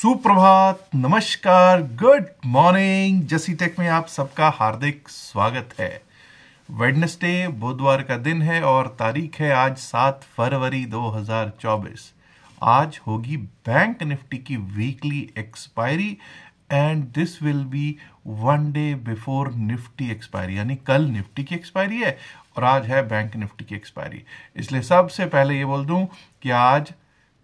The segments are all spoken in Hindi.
सुप्रभात नमस्कार गुड मॉर्निंग जसी टेक में आप सबका हार्दिक स्वागत है वेडनेसडे बुधवार का दिन है और तारीख है आज सात फरवरी 2024 आज होगी बैंक निफ्टी की weekly expiry and this will be one day before Nifty expiry यानी कल निफ्टी की एक्सपायरी है और आज है बैंक निफ्टी की एक्सपायरी इसलिए सबसे पहले ये बोल दूं कि आज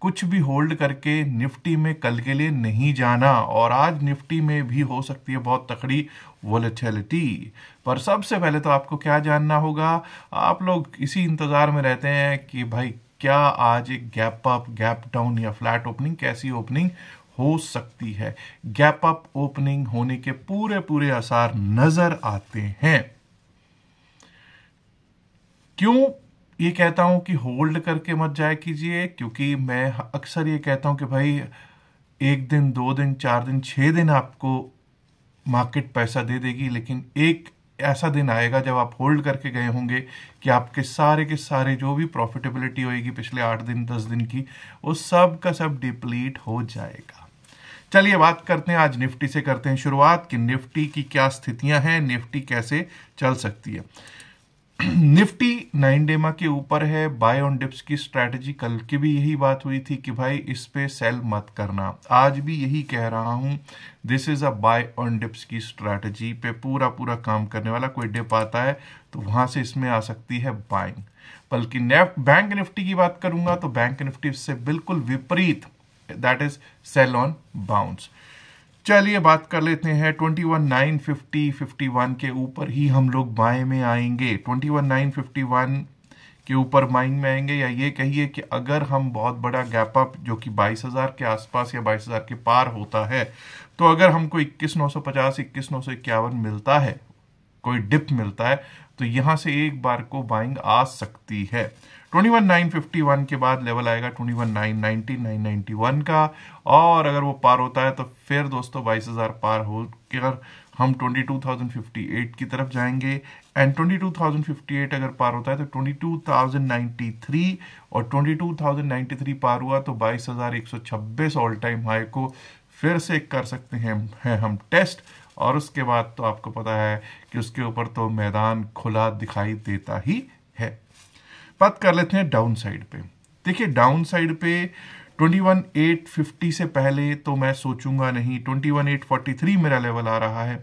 कुछ भी होल्ड करके निफ्टी में कल के लिए नहीं जाना और आज निफ्टी में भी हो सकती है बहुत तकड़ी वोलेटिलिटी पर सबसे पहले तो आपको क्या जानना होगा आप लोग इसी इंतज़ार में रहते हैं कि भाई क्या आज एक गैप अप गैप डाउन या फ्लैट ओपनिंग कैसी ओपनिंग हो सकती है गैप अप ओपनिंग होने के पूरे पूरे आसार नज़र आते हैं क्यों ये कहता हूँ कि होल्ड करके मत जाया कीजिए क्योंकि मैं अक्सर ये कहता हूँ कि भाई एक दिन दो दिन चार दिन छः दिन आपको मार्केट पैसा दे देगी लेकिन एक ऐसा दिन आएगा जब आप होल्ड करके गए होंगे कि आपके सारे के सारे जो भी प्रॉफिटेबिलिटी होएगी पिछले आठ दिन दस दिन की वो सब का सब डिप्लीट हो जाएगा चलिए बात करते हैं आज निफ्टी से करते हैं शुरुआत कि निफ्टी की क्या स्थितियां हैं निफ्टी कैसे चल सकती है निफ्टी नाइन डेमा के ऊपर है बाय ऑन डिप्स की स्ट्रैटेजी कल की भी यही बात हुई थी कि भाई इस पे सेल मत करना आज भी यही कह रहा हूं this is a buy on dips की स्ट्रैटेजी पे पूरा पूरा काम करने वाला कोई डिप आता है तो वहां से इसमें आ सकती है बाइंग बल्कि बैंक निफ्टी की बात करूंगा तो बैंक निफ्टी से बिल्कुल विपरीत that is sell on bounce चलिए बात कर लेते हैं twenty one nine fifty fifty one के ऊपर ही हम लोग बाएं में आएंगे twenty one nine fifty one के ऊपर बाइंग में आएंगे या ये कहिए कि अगर हम बहुत बड़ा गैप अप जो कि 22,000 के आसपास या 22,000 के पार होता है तो अगर हमको 21,950 21,951 मिलता है कोई डिप मिलता है तो यहाँ से एक बार को बाइंग आ सकती है 21,951 के बाद लेवल आएगा 21990991 का और अगर वो पार होता है तो फिर दोस्तों 22,000 पार हो के अगर हम 22,058 की तरफ जाएंगे एंड 22,058 अगर पार होता है तो 22,093 और 22,093 पार हुआ तो 22,126 ऑल टाइम हाई को फिर से कर सकते हैं है हम टेस्ट और उसके बाद तो आपको पता है कि उसके ऊपर तो मैदान खुला दिखाई देता ही है बात कर लेते हैं डाउन साइड पे देखिए डाउन साइड पे 21,850 से पहले तो मैं सोचूंगा नहीं 21,843 मेरा लेवल आ रहा है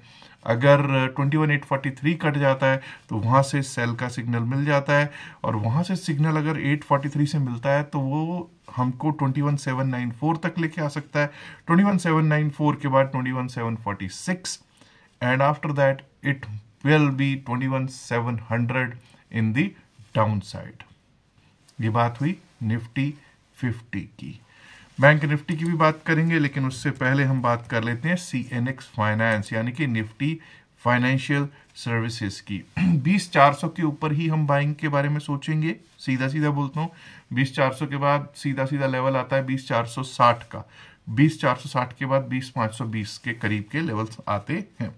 अगर 21,843 कट जाता है तो वहां से सेल का सिग्नल मिल जाता है और वहां से सिग्नल अगर 843 से मिलता है तो वो हमको 21,794 तक लेके आ सकता है 21,794 के बाद 21,746 and after that it will be 21700 in in downside ये बात हुई निफ्टी फिफ्टी की बैंक निफ्टी की भी बात करेंगे लेकिन उससे पहले हम बात कर लेते हैं सी एन एक्स फाइनेंस यानी कि निफ्टी फाइनेंशियल सर्विसेज की बीस चार सौ के ऊपर ही हम बाइंग के बारे में सोचेंगे सीधा सीधा बोलता हूँ बीस चार सौ के बाद सीधा सीधा लेवल आता है बीस चार सौ साठ का बीस चार सौ साठ के बाद बीस पाँच सौ बीस के करीब के लेवल्स आते हैं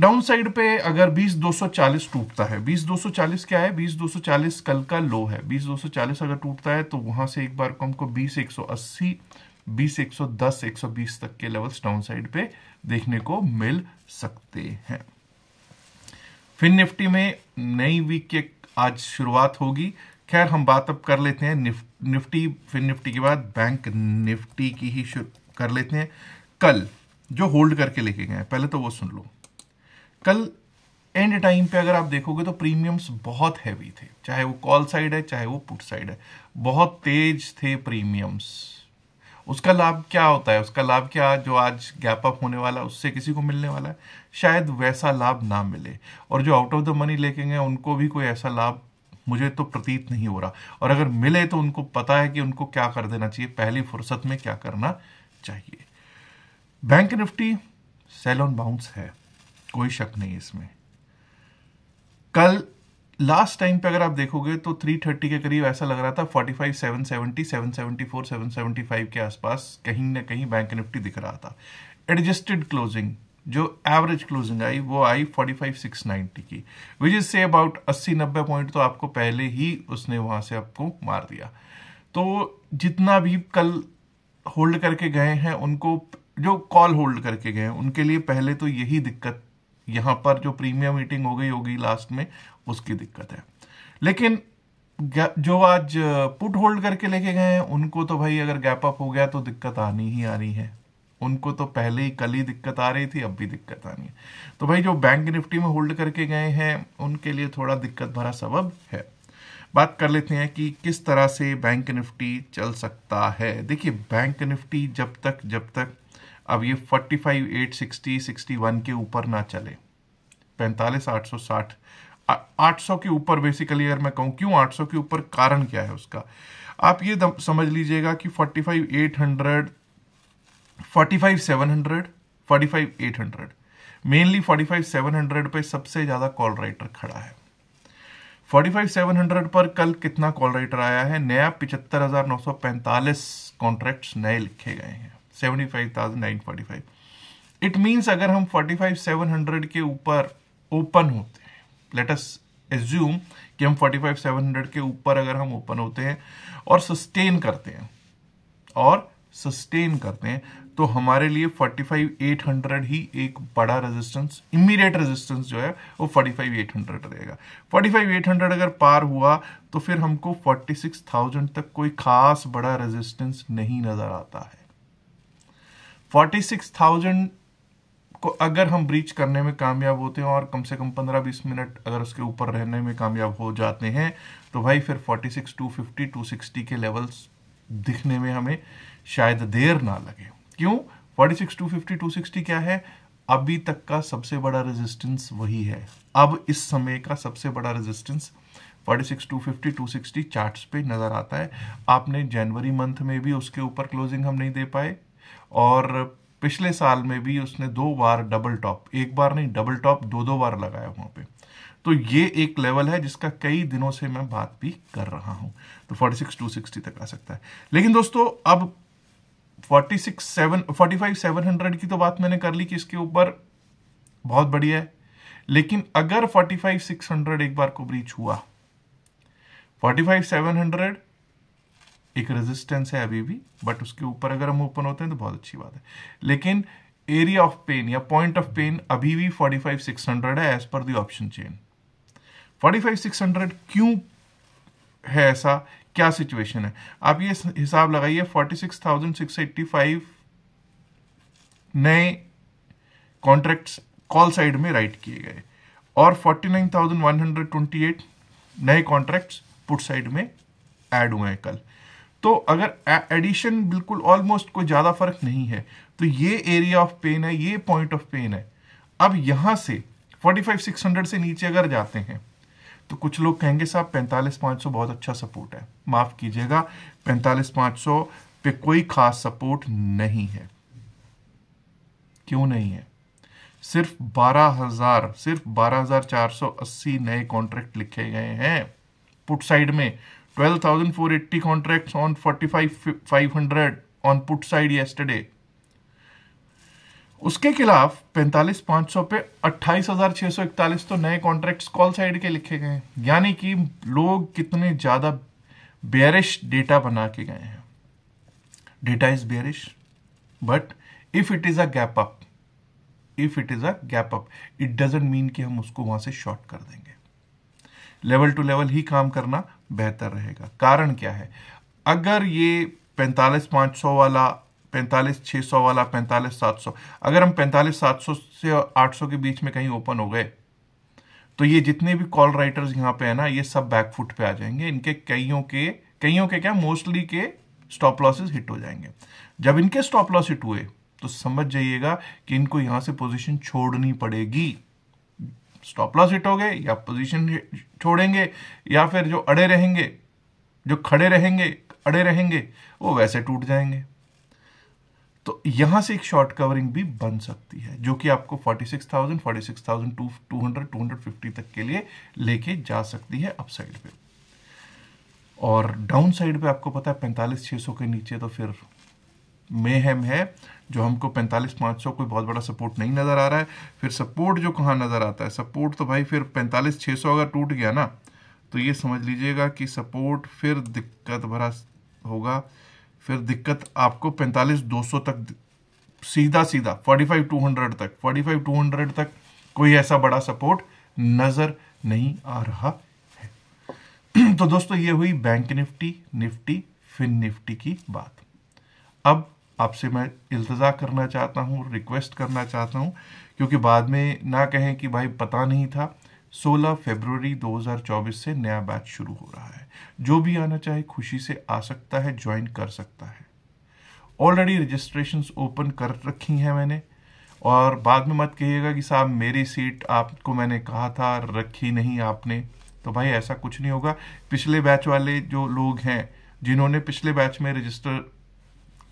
डाउन साइड पे अगर सौ चालीस टूटता है सौ चालीस क्या है सौ चालीस कल का लो है सौ चालीस अगर टूटता है तो वहां से एक बार को हमको सौ अस्सी बीस एक सौ दस एक सौ बीस तक के लेवल्स डाउन साइड पे देखने को मिल सकते हैं फिन निफ्टी में नई वीक के आज शुरुआत होगी खैर हम बात अब कर लेते हैं निफ्टी फिन निफ्टी के बाद बैंक निफ्टी की ही शुरू कर लेते हैं कल जो होल्ड करके लेके गए पहले तो वो सुन लो कल एंड टाइम पे अगर आप देखोगे तो प्रीमियम्स बहुत हैवी थे चाहे वो कॉल साइड है चाहे वो पुट साइड है बहुत तेज थे प्रीमियम्स उसका लाभ क्या होता है उसका लाभ क्या जो आज गैप अप होने वाला है उससे किसी को मिलने वाला है शायद वैसा लाभ ना मिले और जो आउट ऑफ द मनी लेके गए उनको भी कोई ऐसा लाभ मुझे तो प्रतीत नहीं हो रहा और अगर मिले तो उनको पता है कि उनको क्या कर देना चाहिए पहली फुर्सत में क्या करना चाहिए bank Nifty sell on bounce है कोई शक नहीं इसमें कल लास्ट टाइम पे अगर आप देखोगे तो 330 के करीब ऐसा लग रहा था 45, 770, 774, 775 के आसपास कहीं ना कहीं बैंक निफ्टी दिख रहा था एडजस्टेड क्लोजिंग जो एवरेज क्लोजिंग आई वो आई 45,690 की which is say about 80-90 point तो आपको पहले ही उसने वहां से आपको मार दिया तो जितना भी कल होल्ड करके गए हैं उनको जो कॉल होल्ड करके गए हैं उनके लिए पहले तो यही दिक्कत यहाँ पर जो प्रीमियम मीटिंग हो गई होगी लास्ट में उसकी दिक्कत है लेकिन जो आज पुट होल्ड करके लेके गए हैं उनको तो भाई अगर गैप अप हो गया तो दिक्कत आनी ही आनी है उनको तो पहले ही कल ही दिक्कत आ रही थी अब भी दिक्कत आनी है तो भाई जो बैंक निफ्टी में होल्ड करके गए हैं उनके लिए थोड़ा दिक्कत भरा सबब है बात कर लेते हैं कि किस तरह से बैंक निफ्टी चल सकता है देखिए बैंक निफ्टी जब तक जब तक अब ये सिक्सटी सिक्सटी वन के ऊपर ना चले पैंतालीस आठ सौ साठ आठ सौ के ऊपर बेसिकली अगर मैं कहूँ क्यों आठ सौ के ऊपर कारण क्या है उसका आप ये समझ लीजिएगा कि forty five eight hundred forty five seven hundred forty five eight hundred mainly forty five seven hundred पर सबसे ज़्यादा कॉल राइटर खड़ा है फोर्टी फाइव सेवन हंड्रेड पर कल कितना कॉल राइटर आया है नया पिचहत्तर हजार नौ सौ पैंतालीस कॉन्ट्रैक्ट्स नए लिखे गए हैं 75,945 इट मीन्स अगर हम 45,700 के ऊपर ओपन होते हैं लेटस एज्यूम कि हम 45,700 के ऊपर अगर हम ओपन होते हैं और सस्टेन करते हैं और सस्टेन करते हैं तो हमारे लिए 45,800 ही एक बड़ा रेजिस्टेंस इमीडिएट रेजिस्टेंस जो है वो 45,800 रहेगा 45,800 अगर पार हुआ तो फिर हमको 46,000 तक कोई खास बड़ा रेजिस्टेंस नहीं नजर आता है फोर्टी सिक्स थाउजेंड को अगर हम ब्रीच करने में कामयाब होते हैं और कम से कम पंद्रह बीस मिनट अगर उसके ऊपर रहने में कामयाब हो जाते हैं तो भाई फिर forty six two fifty two sixty के लेवल्स दिखने में हमें शायद देर ना लगे क्यों forty six two fifty two sixty क्या है अभी तक का सबसे बड़ा रेजिस्टेंस वही है अब इस समय का सबसे बड़ा रेजिस्टेंस 46, 250, 260 चार्ट्स पे नज़र आता है आपने जनवरी मंथ में भी उसके ऊपर क्लोजिंग हम नहीं दे पाए और पिछले साल में भी उसने दो बार डबल टॉप एक बार नहीं डबल टॉप दो दो बार लगाया वहां पे तो ये एक लेवल है जिसका कई दिनों से मैं बात भी कर रहा हूं तो 46 260 तक आ सकता है लेकिन दोस्तों अब 46 7 45 700 की तो बात मैंने कर ली कि इसके ऊपर बहुत बढ़िया है लेकिन अगर 45 600 एक बार को ब्रीच हुआ 45 700 एक रेजिस्टेंस है अभी भी बट उसके ऊपर अगर हम ओपन होते हैं तो बहुत अच्छी बात है लेकिन एरिया ऑफ पेन या पॉइंट ऑफ पेन अभी भी 45600 है as per the option chain 45600 क्यों है ऐसा क्या सिचुएशन है आप ये हिसाब लगाइए 46685 नए कॉन्ट्रैक्ट्स कॉल साइड में राइट किए गए और 49128 नए कॉन्ट्रैक्ट्स पुट साइड में ऐड हुए हैं कल तो अगर एडिशन बिल्कुल ऑलमोस्ट कोई ज़्यादा फर्क नहीं है तो ये एरिया ऑफ पेन है ये पॉइंट ऑफ पेन है अब यहां से 45,600 से नीचे अगर जाते हैं तो कुछ लोग कहेंगे साहब पैंतालीस पांच सौ बहुत अच्छा सपोर्ट है माफ़ कीजिएगा पैंतालीस पांच सौ पे कोई खास सपोर्ट नहीं है क्यों नहीं है सिर्फ बारह हजार सिर्फ बारह हजार चार सौ अस्सी नए कॉन्ट्रैक्ट लिखे गए हैं पुट साइड में 12,480 contracts on 45,500 on put side yesterday. उसके खिलाफ पैंतालीस पाँच सौ पे अट्ठाईस सौ इकतालीस तो नए कॉन्ट्रैक्ट्स कॉल साइड के लिखे गए हैं यानी कि लोग कितने ज़्यादा बेरिश डेटा बना के गए हैं data is bearish but if it is a gap up if it is a gap up it doesn't mean कि हम उसको वहां से शॉर्ट कर देंगे लेवल टू लेवल ही काम करना बेहतर रहेगा कारण क्या है अगर ये पैंतालीस पाँच सौ वाला पैंतालीस छः सौ वाला पैंतालीस सात सौ अगर हम पैंतालीस सात सौ से आठ सौ के बीच में कहीं ओपन हो गए तो ये जितने भी कॉल राइटर्स यहाँ पे है ना ये सब बैकफुट पे आ जाएंगे इनके कईयों के कईयों के क्या मोस्टली के स्टॉप लॉसेस हिट हो जाएंगे जब इनके स्टॉप लॉस हिट हुए तो समझ जाइएगा कि इनको यहाँ से पोजीशन छोड़नी पड़ेगी स्टॉप लॉस हिटोगे या पोजीशन छोड़ेंगे या फिर जो अड़े रहेंगे जो खड़े रहेंगे अड़े रहेंगे वो वैसे टूट जाएंगे तो यहां से एक शॉर्ट कवरिंग भी बन सकती है जो कि आपको 46,000, 46,000 200, 250 तक के लिए लेके जा सकती है अपसाइड पे और डाउन साइड पे आपको पता है पैंतालीस छः के नीचे तो फिर मेहम है जो हमको पैंतालीस पाँच सौ कोई बहुत बड़ा सपोर्ट नहीं नज़र आ रहा है फिर सपोर्ट जो कहाँ नज़र आता है सपोर्ट तो भाई फिर पैंतालीस छः सौ अगर टूट गया ना तो ये समझ लीजिएगा कि सपोर्ट फिर दिक्कत भरा होगा फिर दिक्कत आपको पैंतालीस दो सौ तक सीधा सीधा फोर्टी फाइव टू हंड्रेड तक फोर्टी फाइव टू हंड्रेड तक कोई ऐसा बड़ा सपोर्ट नज़र नहीं आ रहा है तो दोस्तों ये हुई बैंक निफ्टी निफ्टी फिन निफ्टी की बात अब आपसे मैं इल्तज़ा करना चाहता हूँ रिक्वेस्ट करना चाहता हूँ क्योंकि बाद में ना कहें कि भाई पता नहीं था 16 फरवरी 2024 से नया बैच शुरू हो रहा है जो भी आना चाहे खुशी से आ सकता है ज्वाइन कर सकता है ऑलरेडी रजिस्ट्रेशन ओपन कर रखी हैं मैंने और बाद में मत कहिएगा कि साहब मेरी सीट आपको मैंने कहा था रखी नहीं आपने तो भाई ऐसा कुछ नहीं होगा पिछले बैच वाले जो लोग हैं जिन्होंने पिछले बैच में रजिस्टर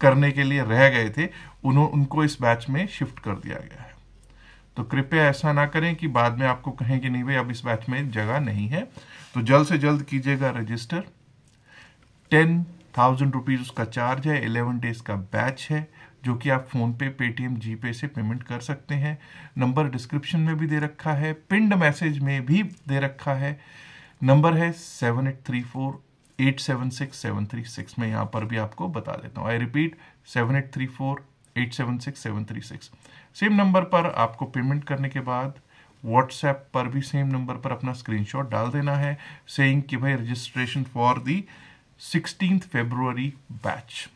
करने के लिए रह गए थे उन्हों उनको इस बैच में शिफ्ट कर दिया गया है तो कृपया ऐसा ना करें कि बाद में आपको कहें कि नहीं भाई अब इस बैच में जगह नहीं है तो जल्द से जल्द कीजिएगा रजिस्टर टेन थाउजेंड रुपीज़ उसका चार्ज है एलेवन डेज का बैच है जो कि आप फोन पे पेटीएम जी पे से पेमेंट कर सकते हैं नंबर डिस्क्रिप्शन में भी दे रखा है पिंड मैसेज में भी दे रखा है नंबर है seven eight three four eight seven six seven three six में यहाँ पर भी आपको बता देता हूँ I repeat seven eight three four eight seven six seven three six same number पर आपको पेमेंट करने के बाद व्हाट्सएप पर भी सेम नंबर पर अपना स्क्रीनशॉट डाल देना है सेइंग कि भाई registration for the sixteen February batch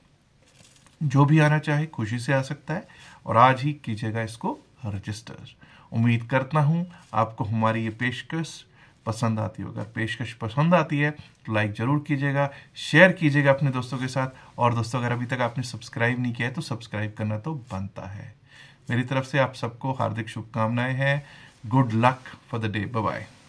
जो भी आना चाहे खुशी से आ सकता है और आज ही कीजिएगा इसको रजिस्टर उम्मीद करता हूँ आपको हमारी ये पेशकश पसंद आती हो अगर पेशकश पसंद आती है तो लाइक ज़रूर कीजिएगा शेयर कीजिएगा अपने दोस्तों के साथ और दोस्तों अगर अभी तक आपने सब्सक्राइब नहीं किया है तो सब्सक्राइब करना तो बनता है मेरी तरफ से आप सबको हार्दिक शुभकामनाएं हैं good luck for the day bye